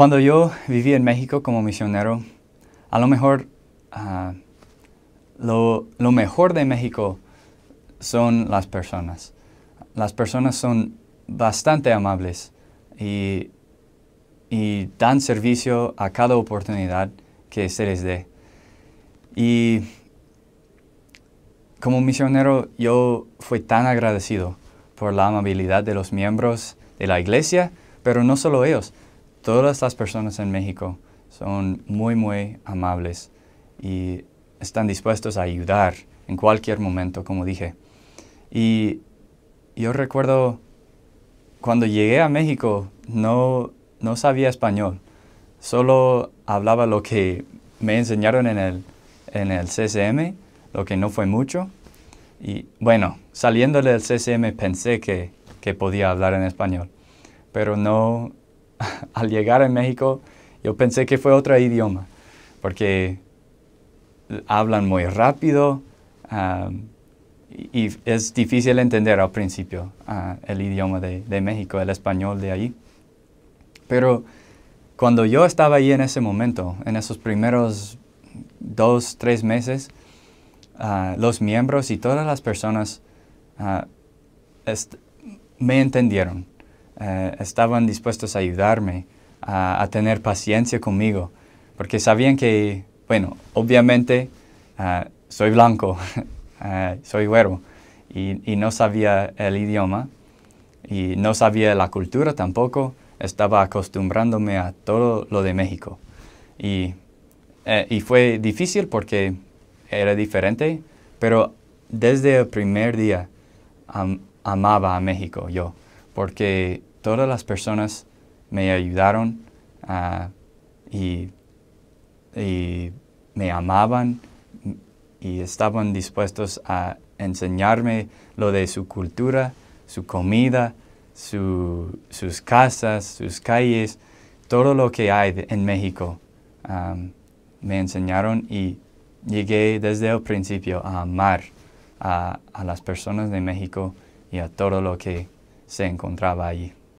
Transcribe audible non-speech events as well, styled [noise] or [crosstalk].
Cuando yo viví en México como misionero, a lo mejor ah, lo, mejor de México son las personas. Las personas son bastante amables y, y dan servicio a cada oportunidad que se les dé. Y como misionero yo fui tan agradecido por la amabilidad de los miembros de la iglesia, pero no solo ellos, Todas las personas en México son muy, muy amables y están dispuestos a ayudar en cualquier momento, como dije. Y yo recuerdo cuando llegué a México no, no sabía español, solo hablaba lo que me enseñaron en el, en el CCM, lo que no fue mucho. Y bueno, saliendo del CSM pensé que, que podía hablar en español, pero no, [laughs] al llegar a México, yo pensé que fue otro idioma, porque hablan muy rápido y, es difícil entender al principio ah, el idioma de, México, el español de ahí. Pero cuando yo estaba ahí en ese momento, en esos primeros dos, tres meses, ah, los miembros y todas las personas ah, me entendieron. Eh, estaban dispuestos a ayudarme, a, tener paciencia conmigo, porque sabían que, bueno, obviamente eh, soy blanco, [laughs] eh, soy güero, y, no sabía el idioma, y no sabía la cultura tampoco, estaba acostumbrándome a todo lo de México. Y, fue difícil porque era diferente, pero desde el primer día amaba a México yo, porque todas las personas me ayudaron ah, y, me amaban y estaban dispuestos a enseñarme lo de su cultura, su comida, sus casas, sus calles, todo lo que hay en México. me enseñaron y llegué desde el principio a amar a las personas de México y a todo lo que se encontraba allí.